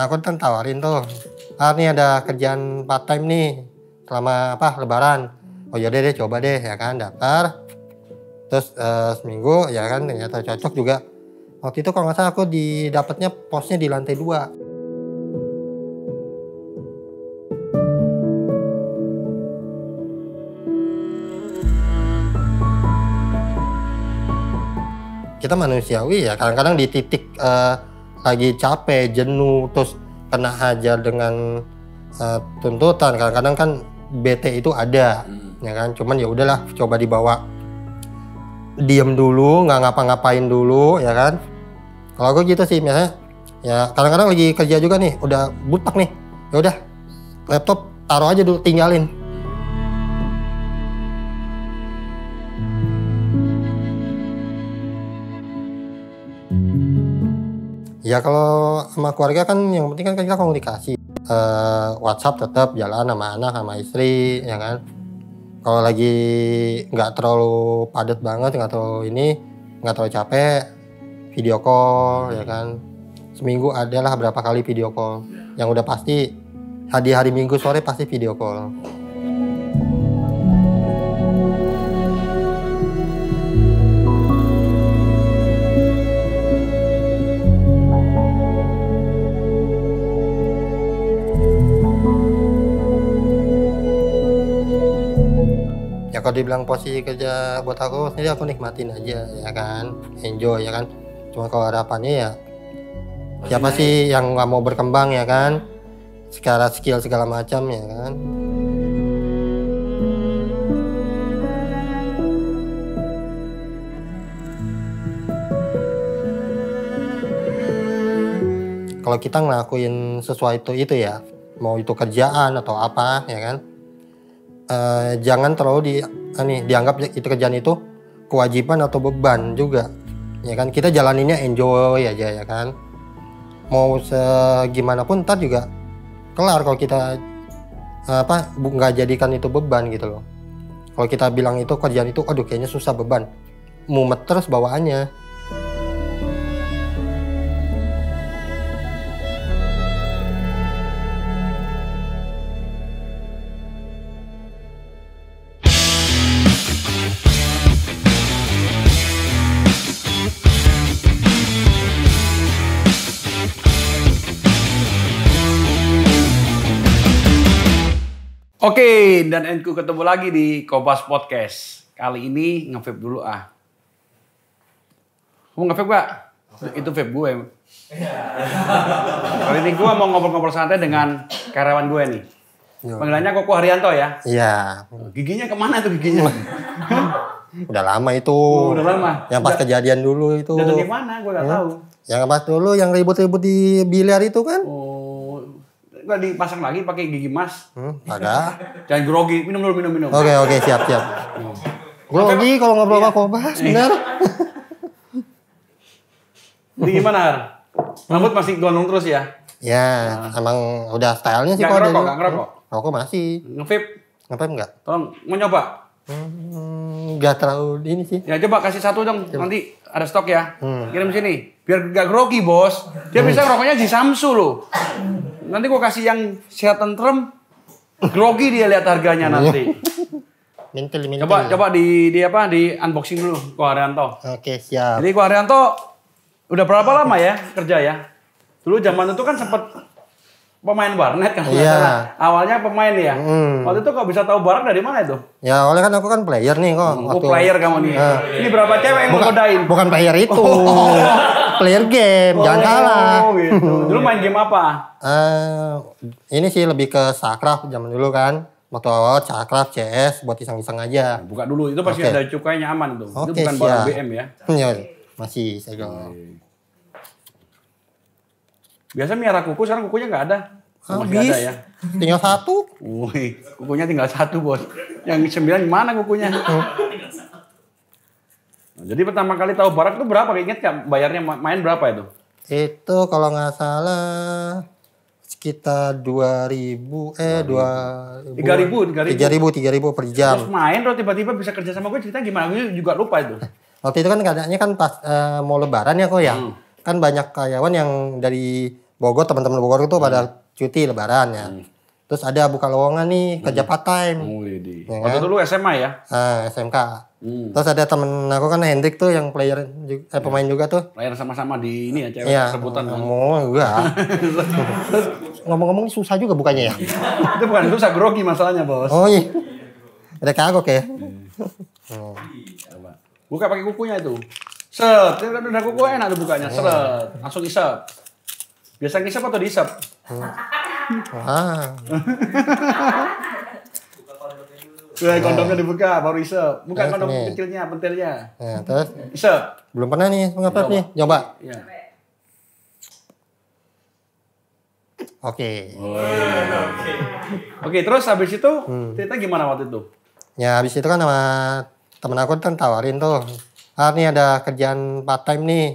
aku kan tawarin tuh ah nih ada kerjaan part time nih selama apa lebaran oh yaudah deh coba deh ya kan daftar terus uh, seminggu ya kan ternyata cocok juga waktu itu kalau nggak salah aku didapatnya posnya di lantai dua kita manusiawi ya kadang-kadang di titik uh, lagi capek jenuh terus kena hajar dengan uh, tuntutan kadang-kadang kan BT itu ada hmm. ya kan cuman ya udahlah coba dibawa diem dulu nggak ngapa-ngapain dulu ya kan kalau aku gitu sih misalnya ya kadang-kadang lagi kerja juga nih udah butak nih ya udah laptop taruh aja dulu tinggalin ya kalau sama keluarga kan yang penting kan kita komunikasi uh, WhatsApp tetap jalan sama anak sama istri ya kan kalau lagi nggak terlalu padat banget nggak terlalu ini nggak terlalu capek video call ya kan seminggu adalah berapa kali video call yang udah pasti hari hari Minggu sore pasti video call Ya, kalau dibilang posisi kerja buat aku sendiri aku nikmatin aja ya kan enjoy ya kan cuma kalau harapannya ya siapa ya sih yang nggak mau berkembang ya kan secara skill segala macam ya kan kalau kita ngelakuin sesuatu itu ya mau itu kerjaan atau apa ya kan Eh, jangan terlalu di uh, nih dianggap ya, itu kerjaan itu kewajiban atau beban juga ya kan kita jalaninnya enjoy aja ya kan mau segimana pun ntar juga kelar kalau kita apa nggak jadikan itu beban gitu loh kalau kita bilang itu kerjaan itu aduh kayaknya susah beban mumet terus bawaannya Oke, dan Enku ketemu lagi di Kobas Podcast. Kali ini ngevap dulu ah. Kamu ngevap gak? Itu vape gue. Iya. Kali ini gue mau ngobrol-ngobrol santai dengan karyawan gue nih. Panggilannya Koko Haryanto ya? Iya. Giginya kemana tuh giginya? udah lama itu. Oh, udah lama. Yang pas udah, kejadian dulu itu. Jatuh di mana? Gue gak hmm. Iya. tahu. Yang pas dulu yang ribut-ribut di biliar itu kan? Oh. Gak dipasang lagi pakai gigi emas. Hmm, ada. Jangan grogi, minum dulu, minum, minum. Oke, okay, oke, okay, siap, siap. Hmm. grogi kalau ngobrol sama bahas, iya. benar. Jadi gimana, Har? Rambut masih gondrong terus ya? Ya, nah. emang udah stylenya sih. Gak ngerokok, gak ngerokok? Hmm, Rokok masih. Ngevip? Ngevip enggak? Tolong, mau nyoba? Hmm, terlalu ini sih. Ya coba kasih satu dong coba. nanti ada stok ya. Hmm. Kirim sini biar gak grogi bos. Dia hmm. bisa rokoknya di Samsu loh. Nanti gua kasih yang sehat tentrem. Grogi dia lihat harganya hmm. nanti. mintil, mintil. Coba coba di di apa di unboxing dulu Ko Haryanto. Oke siap. Jadi Ko Haryanto udah berapa lama ya kerja ya? Dulu zaman itu kan sempet pemain warnet kan iya. awalnya pemain ya mm. waktu itu kok bisa tahu barang dari mana itu ya oleh kan aku kan player nih kok hmm, waktu player kamu nih ya. ini berapa cewek yang bukan, godain bukan player itu oh. player game oh, jangan salah gitu. dulu main game apa uh, ini sih lebih ke sakraf zaman dulu kan Waktu awal sakraf CS buat iseng-iseng aja. Nah, buka dulu itu pasti okay. ada cukainya aman tuh. Okay, itu bukan siap. barang BM ya. Iya, masih segel. Biasa miara kuku sekarang kukunya nggak ada. Habis. Ah, Masih ada ya. Tinggal satu. Woi, kukunya tinggal satu bos. Yang sembilan mana kukunya? Nah, jadi pertama kali tahu barak itu berapa? Ingat nggak bayarnya main berapa itu? Itu kalau nggak salah sekitar dua ribu eh dua. Tiga ribu tiga ribu tiga ribu per jam. Terus main lo tiba-tiba bisa kerja sama gue cerita gimana gue juga lupa itu. Waktu itu kan keadaannya kan pas uh, mau lebaran ya kok ya. Hmm kan banyak karyawan yang dari Bogor teman-teman Bogor itu hmm. pada cuti lebaran ya. Hmm. Terus ada buka lowongan nih hmm. kerja part time. Oh, hmm, lady. Ya Waktu kan? dulu SMA ya? Nah, eh, SMK. Hmm. Terus ada temen aku kan Hendrik tuh yang player juga, eh, ya. pemain juga tuh. Player sama-sama di ini ya cewek ya, sebutan. Oh, kan? enggak. Ngomong-ngomong susah juga bukannya ya? itu bukan susah grogi masalahnya, Bos. Oh iya. Ada kagok ya. Hmm. Oh. Buka pakai kukunya itu. Set, kan udah kuku enak dibukanya Oh. Seret, langsung isap. Biasa ngisap atau diisap? Hmm. Wah. Gue kondomnya dibuka, baru isep. Buka terus kondom nih. kecilnya, pentilnya. Ya, terus? Belum pernah nih, mengapa nih? Coba. Ya. Oke. Okay. Oke, okay. okay, terus habis itu hmm. cerita gimana waktu itu? Ya habis itu kan sama temen aku kan tawarin tuh ah ini ada kerjaan part time nih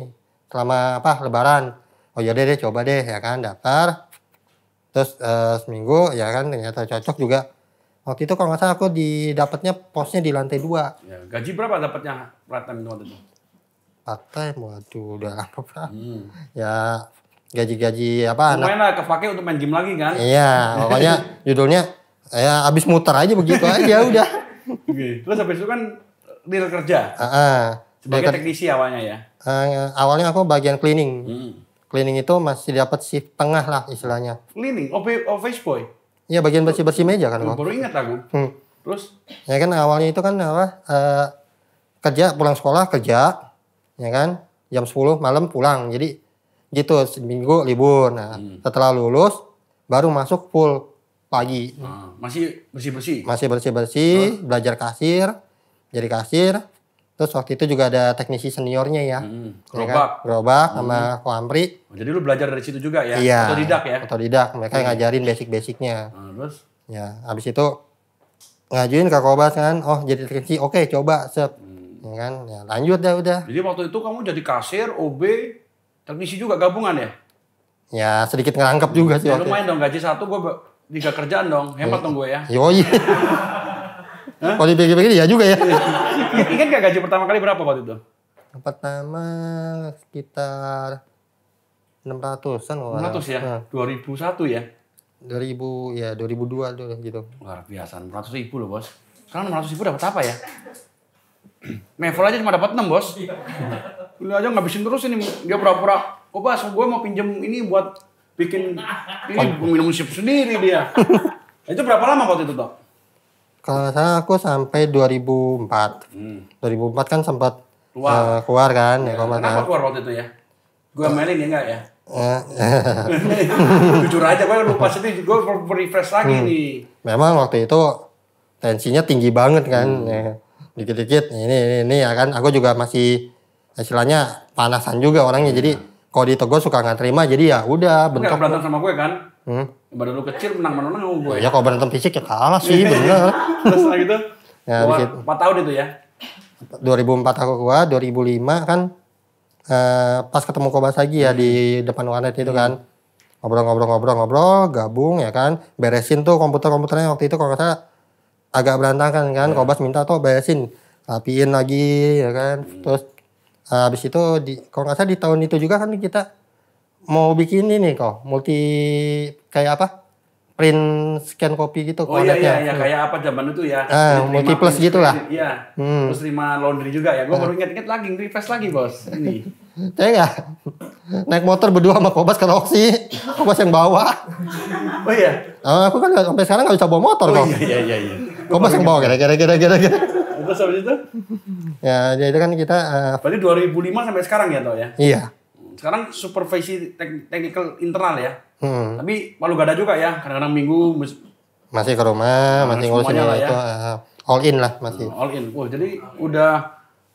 selama apa lebaran oh ya deh coba deh ya kan daftar terus uh, seminggu ya kan ternyata cocok juga waktu itu kalau nggak salah aku didapatnya posnya di lantai dua ya, gaji berapa dapatnya part time waktu itu part time waduh udah apa hmm. ya gaji-gaji apa lumayan anak. lah kepake untuk main game lagi kan iya pokoknya judulnya ya abis muter aja begitu aja udah okay. terus habis itu kan deal kerja uh -uh. Sebagai Dekat, teknisi awalnya ya? Uh, awalnya aku bagian cleaning. Hmm. Cleaning itu masih dapat shift tengah lah istilahnya. Cleaning? Office oh, oh, boy? Iya bagian bersih-bersih meja kan. Baru ingat aku. Hmm. Terus? Ya kan awalnya itu kan apa, uh, kerja pulang sekolah kerja, ya kan jam 10 malam pulang. Jadi gitu seminggu libur. Nah hmm. setelah lulus baru masuk full pagi. Hmm. Masih bersih-bersih? Masih bersih-bersih, belajar kasir, jadi kasir, Terus waktu itu juga ada teknisi seniornya ya. Hmm. Gerobak. Ya kan? Gerobak hmm. sama Koamri. Oh, jadi lu belajar dari situ juga ya? Iya. Otodidak ya? Otodidak. Mereka hmm. ngajarin basic-basicnya. Hmm, terus? Ya, habis itu ngajuin ke Kobas kan. Oh, jadi teknisi. Oke, coba. Sep. Hmm. Ya kan? Ya, lanjut ya udah. Jadi waktu itu kamu jadi kasir, OB, teknisi juga gabungan ya? Ya, sedikit ngerangkep juga sih. Ya, lumayan dong gaji satu, gue tiga kerjaan dong. Hemat ya. dong gue ya. Yoi. Hah? Kalau dipikir-pikir ya juga ya. Ingat gak gaji pertama kali berapa waktu itu? Pertama sekitar 600-an 600 ya? Nah. 2001 ya? 2000 ya 2002 tuh gitu. Luar biasa, 600 ribu loh bos. Sekarang 600 ribu dapat apa ya? Mevel aja cuma dapat 6 bos. Lu aja ngabisin terus ini dia pura-pura. Oh bos, gue mau pinjem ini buat bikin ini minum sendiri dia. itu berapa lama waktu itu toh? kalau saya aku sampai 2004. Hmm. 2004 kan sempat keluar, uh, keluar kan, ya, ya Kenapa kan. keluar waktu itu ya? gue mainin ya enggak ya? Eh. Jujur aja gue lupa sih gue refresh lagi hmm. nih. Memang waktu itu tensinya tinggi banget kan. Hmm. Ya. Dikit-dikit ini, ini ini ya kan aku juga masih istilahnya panasan juga orangnya. Hmm. Jadi iya. kalau di Togo suka nggak terima jadi ya udah bentuk. sama gue kan? Hmm. Badan lu kecil menang-menang sama gue. Ya kalau berantem fisik ya kalah sih bener. Terus setelah gitu, ya, disitu. 4 tahun itu ya? 2004 aku gua, 2005 kan uh, pas ketemu Kobas lagi ya hmm. di depan warnet itu kan ngobrol-ngobrol-ngobrol-ngobrol, gabung ya kan, beresin tuh komputer-komputernya waktu itu kalau kata agak berantakan kan, Hmm. Kobas minta tuh beresin, rapiin lagi ya kan, hmm. terus uh, habis itu di kalau nggak salah di tahun itu juga kan kita mau bikin ini kok multi kayak apa? print scan copy gitu Oh iya iya, iya, kayak apa zaman itu ya. Ah, multi plus gitu lah. Iya. Hmm. Terus terima laundry juga ya. Gue ah. baru inget-inget lagi, refresh lagi bos. Ini. Saya naik motor berdua sama Kobas ke Roxy, Kobas yang bawa. Oh iya. Ah, aku kan sampai sekarang nggak bisa bawa motor oh, kok. Iya iya iya. iya. Kobas yang bawa kira-kira kira-kira. Terus habis itu, Ya, jadi kan kita eh, berarti 2005 sampai sekarang ya toh ya. iya sekarang supervisi tek teknikal internal ya. Hmm. Tapi malu gak ada juga ya. Kadang-kadang minggu masih ke rumah, ah, masih ngurusin lah ya. itu uh, all in lah masih. All in. Wah, jadi udah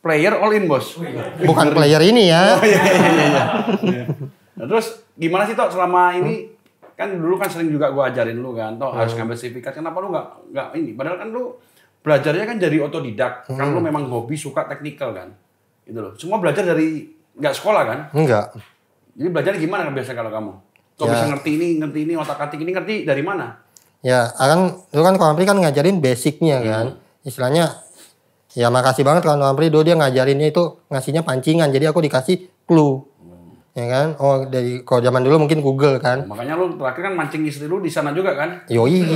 player all in, Bos. Bukan player ini ya. Oh, iya, iya, iya, iya, nah, terus gimana sih Tok selama ini kan dulu kan sering juga gua ajarin lu kan, Tok hmm. harus ngambil sertifikat. Kenapa lu nggak nggak ini? Padahal kan lu belajarnya kan jadi otodidak. Hmm. Kan lu hmm. memang hobi suka teknikal kan. Gitu loh. Semua belajar dari nggak sekolah kan? Enggak. Jadi belajar gimana kan biasa kalau kamu? Kau ya. bisa ngerti ini, ngerti ini, otak-atik ini ngerti dari mana? Ya, kan lu kan Kampri kan ngajarin basicnya hmm. kan. Istilahnya Ya makasih banget kalau Ampri dulu dia ngajarinnya itu ngasihnya pancingan. Jadi aku dikasih clue. Hmm. Ya kan? Oh dari kau zaman dulu mungkin Google kan. Ya, makanya lu terakhir kan mancing istri lu di sana juga kan? Yoi.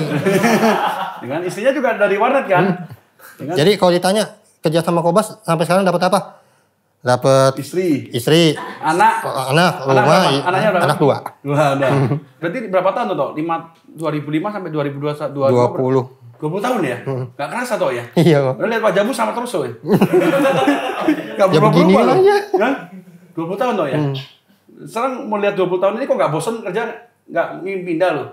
Dengan istrinya juga dari warnet kan? Hmm. Dengan... Ya Jadi kalau ditanya kerja sama Kobas sampai sekarang dapat apa? dapat istri istri anak anak rumah oh, anak, anak, oh, anaknya berapa? anak dua dua udah berarti berapa tahun tuh anak, lima dua ribu lima sampai dua ribu dua dua puluh dua puluh tahun ya hmm. gak kerasa tuh ya iya kok lihat pak sama terus tuh gak berubah berubah dua puluh tahun tuh ya hmm. sekarang mau lihat dua puluh tahun ini kok gak bosen kerja gak ingin pindah loh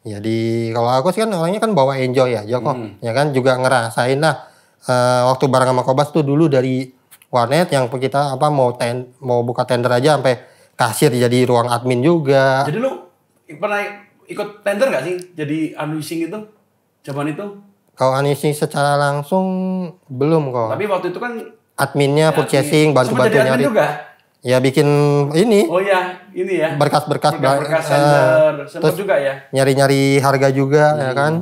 Ya di kalau aku sih kan orangnya kan bawa enjoy ya Joko, hmm. ya kan juga ngerasain lah uh, waktu bareng sama Kobas tuh dulu dari warnet yang kita apa mau ten, mau buka tender aja sampai kasir jadi ruang admin juga. Jadi lu pernah ikut tender gak sih? Jadi unleashing itu? Jawaban itu? Kalau unleashing secara langsung belum kok. Tapi waktu itu kan adminnya ya, purchasing bantu-bantu nyari. Juga? Ya bikin ini. Oh ya, ini ya. Berkas-berkas berkas, -berkas, berkas, -berkas berkas, tender. Eh, sempat juga ya. Nyari-nyari harga juga ya hmm. ya kan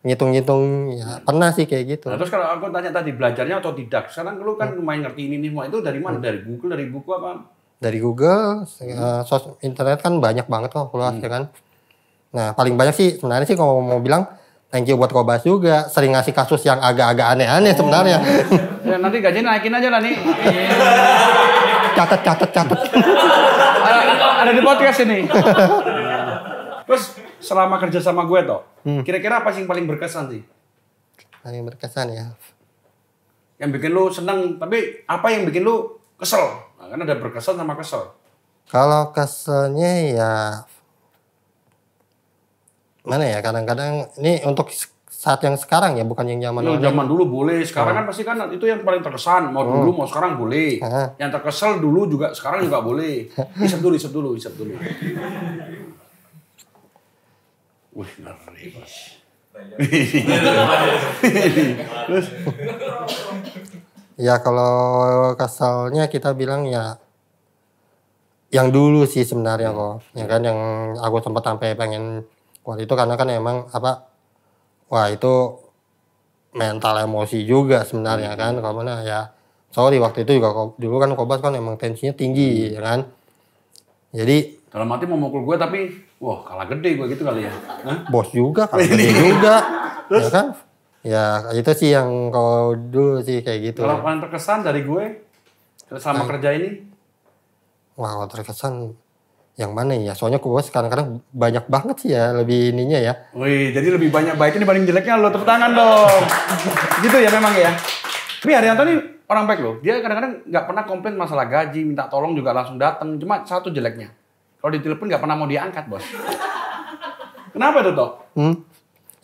ngitung-ngitung ya pernah sih kayak gitu. Nah, terus kalau aku tanya tadi belajarnya atau tidak, sekarang lu kan lumayan ngerti ini semua itu dari mana? Hmm. Dari Google, dari buku apa? Dari Google, hmm. uh, sos internet kan banyak banget kok keluar hmm. Ya kan. Nah paling banyak sih sebenarnya sih kalau mau bilang thank you buat Kobas juga sering ngasih kasus yang agak-agak aneh-aneh oh. sebenarnya. Ya, nanti gaji naikin aja lah nih. catat catat catat. ada, ada di podcast ini. terus selama kerja sama gue toh. Hmm. Kira-kira apa sih yang paling berkesan sih? Paling berkesan ya. Yang bikin lu seneng, tapi apa yang bikin lu kesel? Nah, kan ada berkesan sama kesel. Kalau keselnya ya mana ya kadang-kadang ini untuk saat yang sekarang ya bukan yang zaman dulu. Ya, zaman dulu boleh, sekarang hmm. kan pasti kan itu yang paling terkesan. Mau hmm. dulu mau sekarang boleh. Hmm. Yang terkesel dulu juga sekarang juga boleh. Isep dulu, isep dulu, isep dulu wih ngeri mas. Ya kalau kasalnya kita bilang ya yang dulu sih sebenarnya hmm. kok ya kan yang aku sempat sampai pengen waktu itu karena kan emang apa wah itu mental emosi juga sebenarnya hmm. kan kalau mana ya sorry waktu itu juga dulu kan kobas kan emang tensinya tinggi ya kan jadi dalam hati mau mukul gue tapi, wah kalah gede gue gitu kali ya. Hah? Bos juga, kalah gede juga. Terus? Ya kan? Ya itu sih yang kalau dulu sih kayak gitu. Kalau paling terkesan dari gue selama nah, kerja ini? Wah kalau terkesan yang mana ya? Soalnya gue sekarang-kadang banyak banget sih ya lebih ininya ya. Wih, jadi lebih banyak baiknya dibanding jeleknya lo tepuk tangan dong. gitu ya memang ya. Tapi Haryanto ini orang baik loh. Dia kadang-kadang gak pernah komplain masalah gaji, minta tolong juga langsung datang. Cuma satu jeleknya. Kalau ditelepon nggak pernah mau diangkat, bos. Kenapa tuh, Toh? Hmm?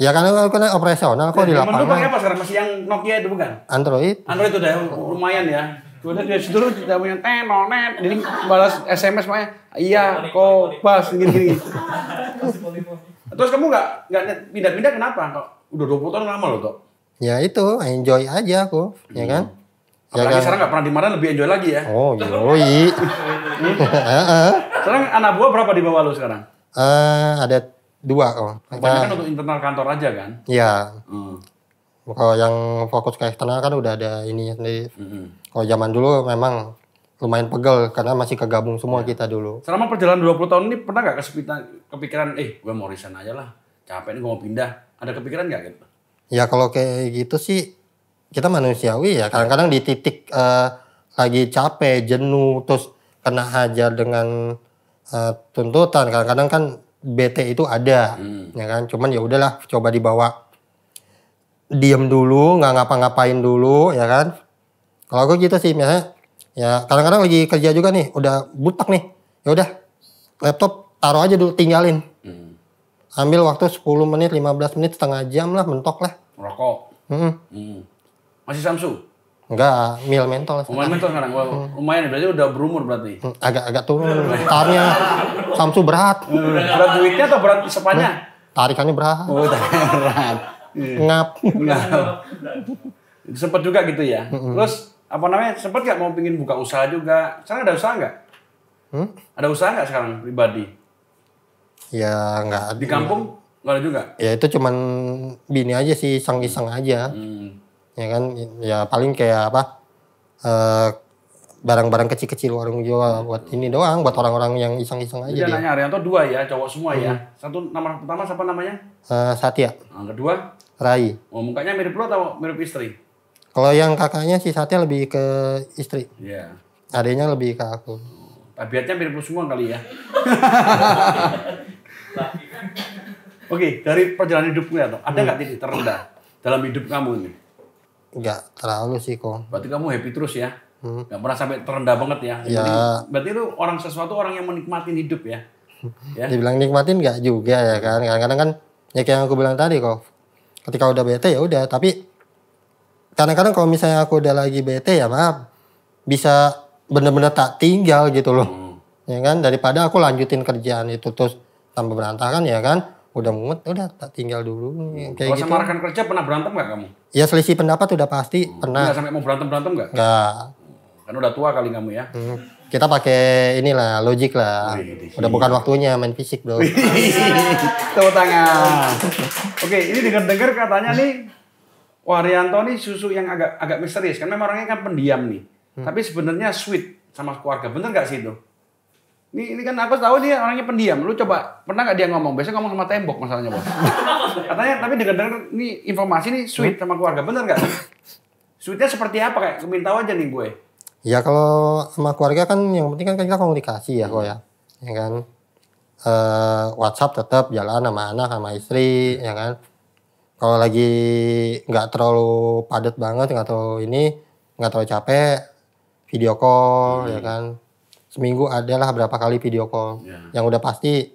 Ya karena kan operasional kok di lapangan. Menurut pakai apa sekarang? Masih yang Nokia itu bukan? Android. Android itu udah lumayan ya. Kemudian dia dulu tidak punya tenonet, jadi balas SMS mah iya kok bas gini gini. Terus kamu nggak nggak pindah-pindah kenapa kok? Udah 20 tahun lama loh tok. Ya itu enjoy aja aku, ya hmm. Kan? ya kan? Apalagi ya kan? sekarang nggak pernah dimarahin lebih enjoy lagi ya. Oh, yoi. Sekarang anak buah berapa di bawah lu sekarang? Uh, ada dua. Oh. Kebanyakan nah, untuk internal kantor aja kan? Iya. Hmm. Kalau yang fokus ke eksternal kan udah ada ini ya, sendiri. Hmm. Kalau zaman dulu memang lumayan pegel karena masih kegabung semua iya. kita dulu. Selama perjalanan 20 tahun ini pernah gak kepikiran, eh gue mau resign aja lah, capek nih gue mau pindah. Ada kepikiran gak gitu? Ya kalau kayak gitu sih kita manusiawi ya. Kadang-kadang di titik uh, lagi capek, jenuh, terus kena hajar dengan uh, tuntutan kadang-kadang kan BT itu ada hmm. ya kan cuman ya udahlah coba dibawa diem dulu nggak ngapa-ngapain dulu ya kan kalau aku gitu sih misalnya, ya kadang-kadang lagi kerja juga nih udah butak nih ya udah laptop taruh aja dulu tinggalin hmm. ambil waktu 10 menit 15 menit setengah jam lah mentok lah rokok hmm. Hmm. masih Samsung Enggak, mil mental. mil mental sekarang. gua hmm. lumayan berarti udah berumur berarti. Hmm, agak agak turun. tarinya Samsu berat. Hmm. Berat duitnya atau berat sepannya? Hmm. Tarikannya berat. Oh, berat. Ngap. Ngap. Sempet juga gitu ya. hmm Terus apa namanya? Sempet gak mau pingin buka usaha juga? Sekarang ada usaha nggak? Hmm? Ada usaha nggak sekarang pribadi? Ya nggak. Di kampung nggak ada juga. Ya itu cuman bini aja sih, sang iseng aja. Hmm ya kan ya paling kayak apa barang eh, barang-barang kecil-kecil warung jual buat ini doang buat orang-orang yang iseng-iseng aja. Dia nanya Arianto dua ya cowok semua ya. hmm. ya. Satu nama pertama siapa namanya? Uh, Satya. Nah, yang kedua? Rai. Oh mukanya mirip lo atau mirip istri? Kalau yang kakaknya si Satya lebih ke istri. Iya. Yeah. Adiknya lebih ke aku. Tabiatnya mirip lo semua kali ya. Oke okay, dari perjalanan hidupmu ya, ada nggak hmm. titik terendah dalam hidup kamu ini? Nggak terlalu sih kok. Berarti kamu happy terus ya? Hmm. Gak pernah sampai terendah banget ya? Ya. Berarti, berarti itu orang sesuatu orang yang menikmati hidup ya? ya? Dibilang nikmatin nggak juga ya kan? Kadang-kadang kan ya kayak yang aku bilang tadi kok. Ketika udah bete ya udah. Tapi kadang-kadang kalau misalnya aku udah lagi bete ya maaf bisa bener-bener tak tinggal gitu loh. Hmm. Ya kan? Daripada aku lanjutin kerjaan itu terus tambah berantakan ya kan? udah mumet ya udah tak tinggal dulu hmm. kayak Kalau gitu. sama rekan kerja pernah berantem gak kamu? Ya selisih pendapat udah pasti hmm. pernah. Nggak sampai mau berantem berantem gak Nggak. Kan udah tua kali kamu ya. Hmm. Kita pakai inilah logik lah. Wih, oh, iya, iya. udah bukan waktunya main fisik bro. Tepuk tangan. Oke, ini dengar-dengar katanya nih Warianto nih susu yang agak agak misterius kan memang orangnya kan pendiam nih. Hmm. Tapi sebenarnya sweet sama keluarga. Bener gak sih itu? Ini, ini kan aku tahu dia orangnya pendiam. Lu coba pernah nggak dia ngomong? Biasanya ngomong sama tembok masalahnya, Bos. Katanya tapi dengar-dengar ini informasi ini sweet sama keluarga, bener nggak? Sweetnya seperti apa kayak? Minta aja nih gue. Ya kalau sama keluarga kan yang penting kan kita komunikasi ya kok ya. Ya kan. Uh, WhatsApp tetap jalan sama anak sama istri ya kan. Kalau lagi nggak terlalu padat banget nggak terlalu ini nggak terlalu capek video call ya hmm. ya kan seminggu adalah berapa kali video call. Ya. Yang udah pasti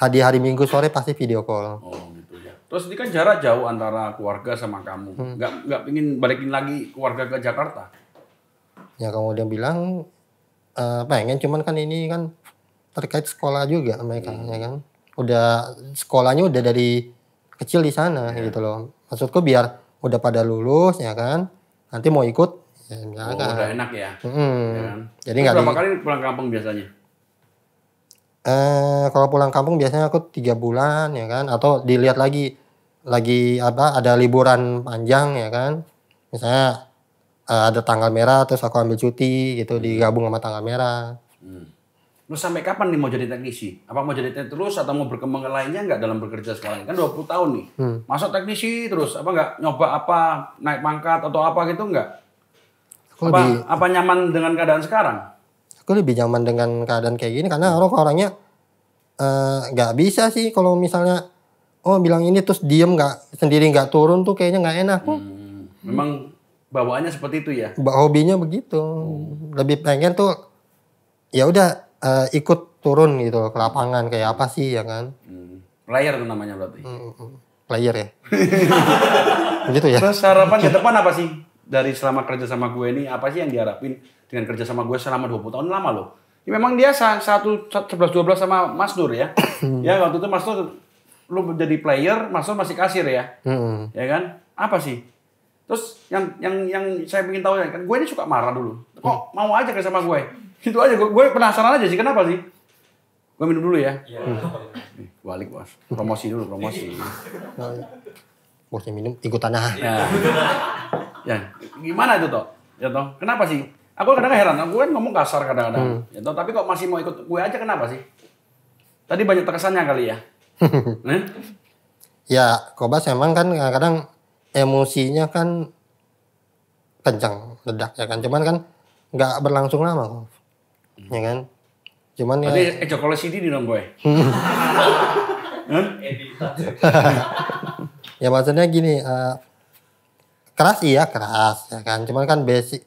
hari hari Minggu sore pasti video call. Oh gitu ya. Terus ini kan jarak jauh antara keluarga sama kamu. Hmm. gak nggak ingin balikin lagi keluarga ke Jakarta? Ya kamu udah bilang uh, pengen, cuman kan ini kan terkait sekolah juga mereka hmm. ya kan. Udah sekolahnya udah dari kecil di sana ya. gitu loh. Maksudku biar udah pada lulus ya kan. Nanti mau ikut Ya, oh, udah enak ya. Hmm. ya Jadi nggak berapa di... kali pulang kampung biasanya? Eh, kalau pulang kampung biasanya aku tiga bulan ya kan, atau dilihat lagi lagi apa ada liburan panjang ya kan, misalnya eh, ada tanggal merah terus aku ambil cuti gitu hmm. digabung sama tanggal merah. Hmm. Terus sampai kapan nih mau jadi teknisi? Apa mau jadi teknisi terus atau mau berkembang ke lainnya nggak dalam bekerja sekarang? Kan 20 tahun nih. Hmm. Masuk teknisi terus apa nggak nyoba apa naik pangkat atau apa gitu nggak? Aku apa, lebih, apa nyaman dengan keadaan sekarang? Aku lebih nyaman dengan keadaan kayak gini karena orang orangnya eh, nggak uh, bisa sih kalau misalnya oh bilang ini terus diem nggak sendiri nggak turun tuh kayaknya nggak enak. Hmm, memang bawaannya seperti itu ya? Hobinya begitu. Hmm. Lebih pengen tuh ya udah uh, ikut turun gitu ke lapangan kayak apa sih ya kan? Hmm. Player tuh namanya berarti. Hmm, player ya. gitu ya. Terus harapan ke depan apa sih? dari selama kerja sama gue ini apa sih yang diharapin dengan kerja sama gue selama 20 tahun lama loh. Ini ya, memang dia satu sebelas dua belas sama Mas Nur ya. Hmm. ya waktu itu Mas Nur lu jadi player, Mas Nur masih kasir ya. Hmm. Ya kan? Apa sih? Terus yang yang yang saya ingin tahu ya kan gue ini suka marah dulu. Kok hmm. mau aja kerja sama gue? Gitu aja gue, gue penasaran aja sih kenapa sih? Gue minum dulu ya. Yeah. Iya, hmm. Balik bos. Promosi dulu promosi. Iya bosnya minum ikutan Ya. ya. Gimana itu toh? Ya toh. Kenapa sih? Aku kadang, -kadang heran, aku kan ngomong kasar kadang-kadang. Hmm. Ya toh, tapi kok masih mau ikut gue aja kenapa sih? Tadi banyak terkesannya kali ya. hmm? Ya, Kobas emang kan kadang emosinya kan kencang, ledak ya kan. Cuman kan nggak berlangsung lama kok. Hmm. Ya kan? Cuman Tadi ya... Tadi eh, di dong gue. hmm? ya maksudnya gini uh, keras iya keras ya kan cuman kan basic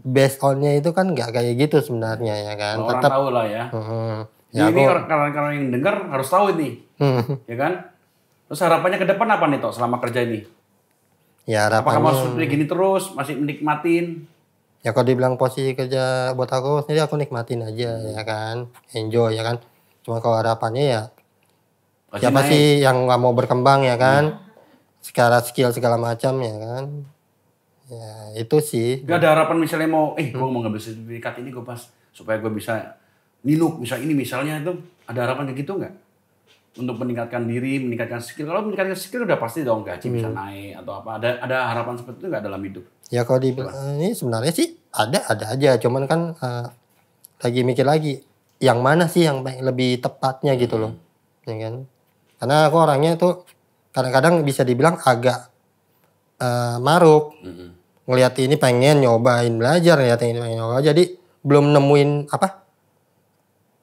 base onnya itu kan nggak kayak gitu sebenarnya ya kan orang tetap tahu lah ya jadi mm-hmm. ya ini kalian orang yang dengar harus tahu ini hmm. ya kan terus harapannya ke depan apa nih toh selama kerja ini ya harapannya apakah harus gini terus masih menikmatin ya kalau dibilang posisi kerja buat aku sendiri aku nikmatin aja ya kan enjoy ya kan cuma kalau harapannya ya Pasti ya, Siapa naik. sih yang nggak mau berkembang ya kan? Hmm. Secara skill segala macam ya kan. Ya itu sih. Gak ada harapan misalnya mau, eh gue hmm. mau ngambil sertifikat ini gue pas supaya gue bisa niluk bisa ini misalnya itu ada harapan kayak gitu nggak? Untuk meningkatkan diri, meningkatkan skill. Kalau meningkatkan skill udah pasti dong gaji hmm. bisa naik atau apa. Ada ada harapan seperti itu nggak dalam hidup? Ya kalau di eh, ini sebenarnya sih ada ada aja. Cuman kan uh, lagi mikir lagi yang mana sih yang lebih tepatnya gitu hmm. loh, hmm. ya kan? karena aku orangnya tuh kadang-kadang bisa dibilang agak uh, maruk mm-hmm. ngeliat ini pengen nyobain belajar ngeliat ini pengen nyoba jadi belum nemuin apa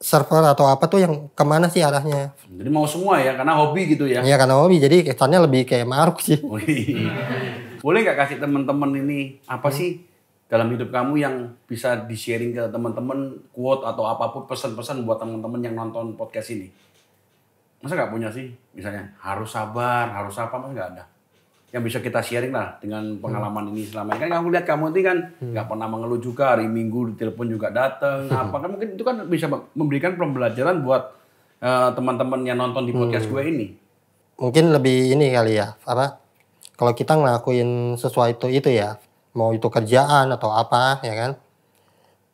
server atau apa tuh yang kemana sih arahnya jadi mau semua ya karena hobi gitu ya iya karena hobi jadi kesannya lebih kayak maruk sih oh, iya. boleh nggak kasih teman-teman ini apa hmm. sih dalam hidup kamu yang bisa di sharing ke teman-teman quote atau apapun pesan-pesan buat teman-teman yang nonton podcast ini masa nggak punya sih misalnya harus sabar harus apa masa nggak ada yang bisa kita sharing lah dengan pengalaman hmm. ini selama ini kan kamu lihat kamu ini kan hmm. nggak hmm. pernah mengeluh juga hari minggu telepon juga datang hmm. apa kan mungkin itu kan bisa memberikan pembelajaran buat uh, teman-teman yang nonton di podcast hmm. gue ini mungkin lebih ini kali ya apa kalau kita ngelakuin sesuatu itu ya mau itu kerjaan atau apa ya kan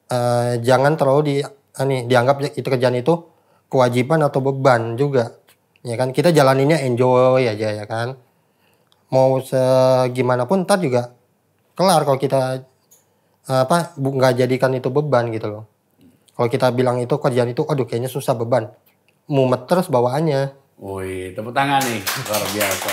uh, jangan terlalu di uh, dianggap itu kerjaan itu kewajiban atau beban juga ya kan kita jalaninnya enjoy aja ya kan mau segimana pun ntar juga kelar kalau kita apa nggak jadikan itu beban gitu loh kalau kita bilang itu kerjaan itu aduh kayaknya susah beban mumet terus bawaannya Woi, tepuk tangan nih, luar biasa.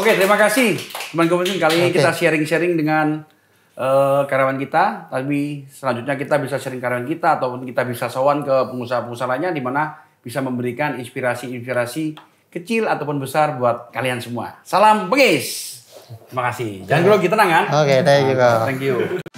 Oke, terima kasih. Teman kali ini okay. kita sharing-sharing dengan uh, karyawan kita, tapi selanjutnya kita bisa sharing karyawan kita ataupun kita bisa sowan ke pengusaha-pengusaha lainnya di mana bisa memberikan inspirasi-inspirasi kecil ataupun besar buat kalian semua. Salam bengis. Terima kasih. Jangan grogi tenang kan? Oke, okay, thank you. Thank you.